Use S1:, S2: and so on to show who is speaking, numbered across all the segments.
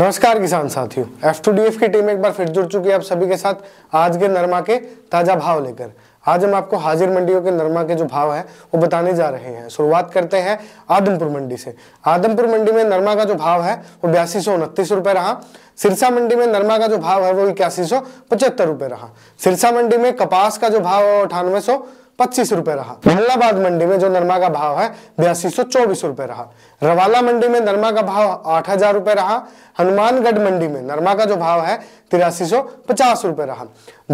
S1: नमस्कार किसान साथियों एफ टू डी एफ की टीम एक बार फिर जुड़ चुकी है आप सभी के साथ आज के नरमा के ताज़ा भाव लेकर आज हम आपको हाजिर मंडियों के नरमा के जो भाव है वो बताने जा रहे हैं शुरुआत करते हैं आदमपुर मंडी से आदमपुर मंडी में नरमा का जो भाव है वो बयासी सौ उनतीस रुपये रहा सिरसा मंडी में नरमा का जो भाव है वो इक्यासी सौ पचहत्तर रुपये रहा सिरसा मंडी में कपास का जो भाव है वो अठानवे सौ पच्चीस रुपए रहा महिलाबाद मंडी में जो नरमा का भाव है बयासी सौ चौबीस रुपए रहा रवाला मंडी में नरमा का भाव आठ हजार रुपए रहा हनुमानगढ़ मंडी में नरमा का जो भाव है तिरासी सौ पचास रुपए रहा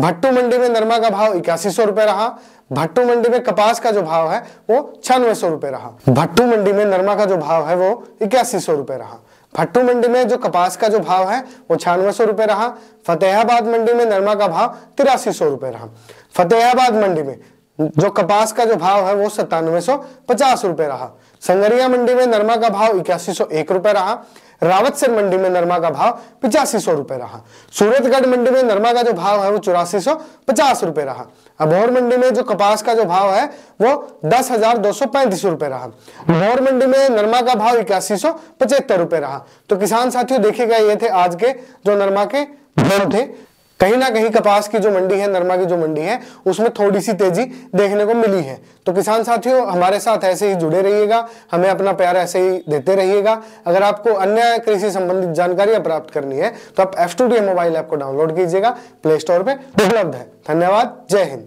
S1: भट्टू मंडी में नरमा का भाव इक्यासी सौ रुपए रहा भट्टू मंडी में कपास का जो भाव है वो छियानवे सौ रुपए रहा भट्टू मंडी में नरमा का जो भाव है वो इक्यासी सौ रुपए रहा भट्टू मंडी में जो कपास का जो भाव है वो छियानवे सौ रुपए रहा फतेहाबाद मंडी में नरमा का भाव तिरासी सौ रुपए रहा फतेहाबाद मंडी में जो कपास का जो भाव है वो सत्तानवे सौ पचास रुपए रहा संगरिया मंडी में नरमा का भाव इक्यासी सौ एक रुपए रहा रावतसर मंडी में नरमा का भाव पिचासी सौ रुपए रहा सूरतगढ़ मंडी में नरमा का जो भाव है वो चौरासी सौ पचास रुपए रहा अबोर मंडी में जो कपास का जो भाव है वो दस हजार दो सौ पैंतीस रुपए रहा भोर मंडी में नरमा का भाव इक्यासी सौ पचहत्तर रुपए रहा तो किसान साथियों देखेगा ये थे आज के जो नरमा के भाव थे कहीं ना कहीं कपास की जो मंडी है नरमा की जो मंडी है उसमें थोड़ी सी तेजी देखने को मिली है तो किसान साथियों हमारे साथ ऐसे ही जुड़े रहिएगा हमें अपना प्यार ऐसे ही देते रहिएगा अगर आपको अन्य कृषि संबंधित जानकारियां प्राप्त करनी है तो आप एफ टू मोबाइल ऐप को डाउनलोड कीजिएगा प्ले स्टोर पर उपलब्ध है धन्यवाद जय हिंद